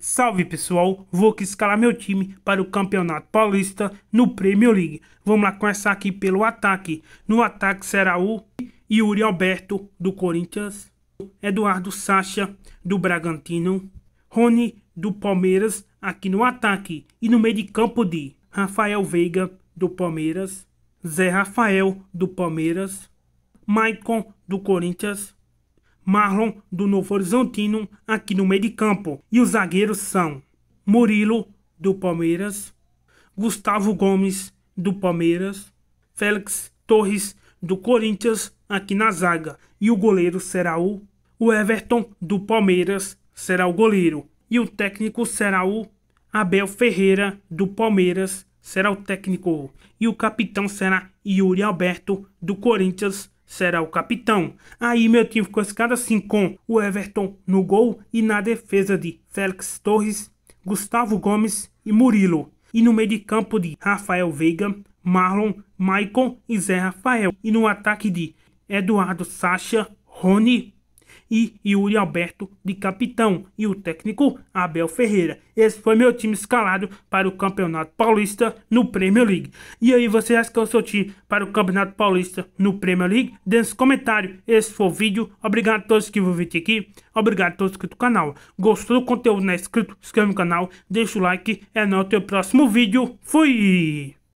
Salve pessoal, vou aqui escalar meu time para o Campeonato Paulista no Premier League. Vamos lá começar aqui pelo ataque. No ataque será o Yuri Alberto do Corinthians, Eduardo Sacha do Bragantino, Rony do Palmeiras aqui no ataque e no meio de campo de Rafael Veiga do Palmeiras, Zé Rafael do Palmeiras, Maicon do Corinthians, Marlon do Novo Horizontino aqui no meio de campo. E os zagueiros são Murilo do Palmeiras, Gustavo Gomes do Palmeiras, Félix Torres do Corinthians aqui na zaga. E o goleiro será o, o Everton do Palmeiras será o goleiro. E o técnico será o Abel Ferreira do Palmeiras será o técnico. E o capitão será Yuri Alberto do Corinthians será o capitão. Aí meu time ficou escada assim com o Everton no gol e na defesa de Félix Torres, Gustavo Gomes e Murilo. E no meio de campo de Rafael Veiga, Marlon, Maicon e Zé Rafael. E no ataque de Eduardo Sacha, Rony, e Yuri Alberto de capitão e o técnico Abel Ferreira. Esse foi meu time escalado para o Campeonato Paulista no Premier League. E aí, você acha que é o seu time para o Campeonato Paulista no Premier League? Deixe comentário. Esse foi o vídeo. Obrigado a todos que vão vir aqui. Obrigado a todos que no canal. Gostou do conteúdo? Não é inscrito? Se inscreve no canal. Deixa o like. É no teu próximo vídeo. Fui!